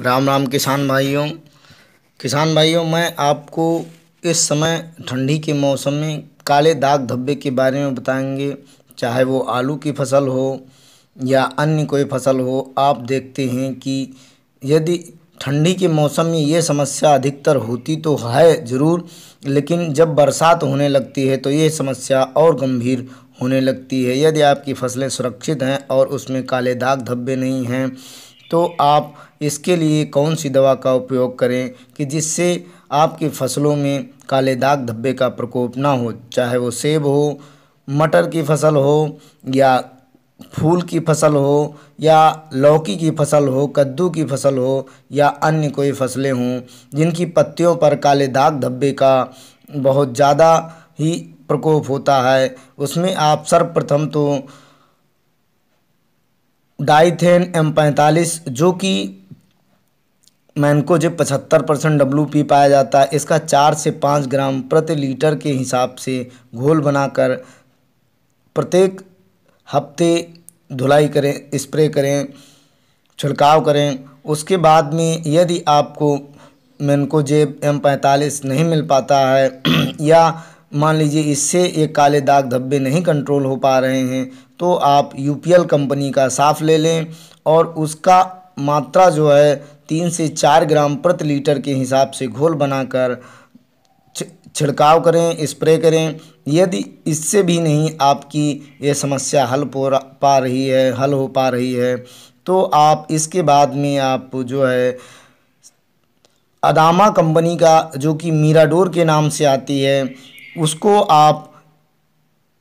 राम राम किसान भाइयों किसान भाइयों मैं आपको इस समय ठंडी के मौसम में काले दाग धब्बे के बारे में बताएंगे चाहे वो आलू की फसल हो या अन्य कोई फसल हो आप देखते हैं कि यदि ठंडी के मौसम में ये समस्या अधिकतर होती तो है ज़रूर लेकिन जब बरसात होने लगती है तो ये समस्या और गंभीर होने लगती है यदि आपकी फसलें सुरक्षित हैं और उसमें काले दाग धब्बे नहीं हैं तो आप इसके लिए कौन सी दवा का उपयोग करें कि जिससे आपकी फसलों में काले दाग धब्बे का प्रकोप ना हो चाहे वो सेब हो मटर की फसल हो या फूल की फसल हो या लौकी की फसल हो कद्दू की फसल हो या अन्य कोई फसलें हों जिनकी पत्तियों पर काले दाग धब्बे का बहुत ज़्यादा ही प्रकोप होता है उसमें आप सर्वप्रथम तो डाइथेन एम पैंतालीस जो कि मैनको जो पचहत्तर परसेंट डब्लू पी पाया जाता है इसका चार से पाँच ग्राम प्रति लीटर के हिसाब से घोल बनाकर प्रत्येक हफ्ते धुलाई करें स्प्रे करें छिड़काव करें उसके बाद में यदि आपको मैनकोजेब एम पैंतालीस नहीं मिल पाता है या मान लीजिए इससे ये काले दाग धब्बे नहीं कंट्रोल हो पा रहे हैं तो आप यू कंपनी का साफ ले लें और उसका मात्रा जो है तीन से चार ग्राम प्रति लीटर के हिसाब से घोल बनाकर छिड़काव करें स्प्रे करें यदि इससे भी नहीं आपकी ये समस्या हल हो पा रही है हल हो पा रही है तो आप इसके बाद में आप जो है अदामा कंपनी का जो कि मीराडोर के नाम से आती है उसको आप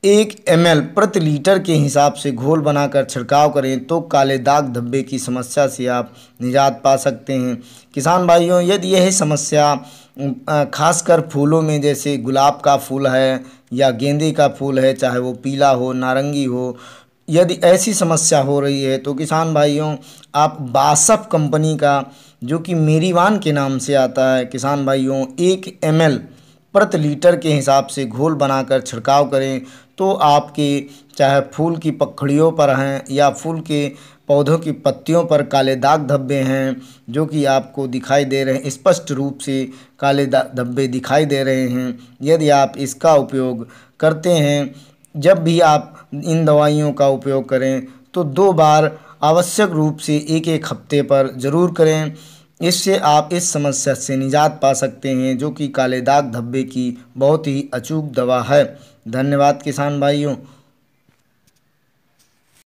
एक एम प्रति लीटर के हिसाब से घोल बनाकर छिड़काव करें तो काले दाग धब्बे की समस्या से आप निजात पा सकते हैं किसान भाइयों यदि यह समस्या खासकर फूलों में जैसे गुलाब का फूल है या गेंदे का फूल है चाहे वो पीला हो नारंगी हो यदि ऐसी समस्या हो रही है तो किसान भाइयों आप बासफ कंपनी का जो कि मेरीवान के नाम से आता है किसान भाइयों एक एम प्रति लीटर के हिसाब से घोल बनाकर छिड़काव करें तो आपके चाहे फूल की पखड़ियों पर हैं या फूल के पौधों की पत्तियों पर काले दाग धब्बे हैं जो कि आपको दिखाई दे रहे हैं स्पष्ट रूप से काले धब्बे दिखाई दे रहे हैं यदि आप इसका उपयोग करते हैं जब भी आप इन दवाइयों का उपयोग करें तो दो बार आवश्यक रूप से एक एक हफ्ते पर ज़रूर करें इससे आप इस समस्या से निजात पा सकते हैं जो कि काले दाग धब्बे की बहुत ही अचूक दवा है धन्यवाद किसान भाइयों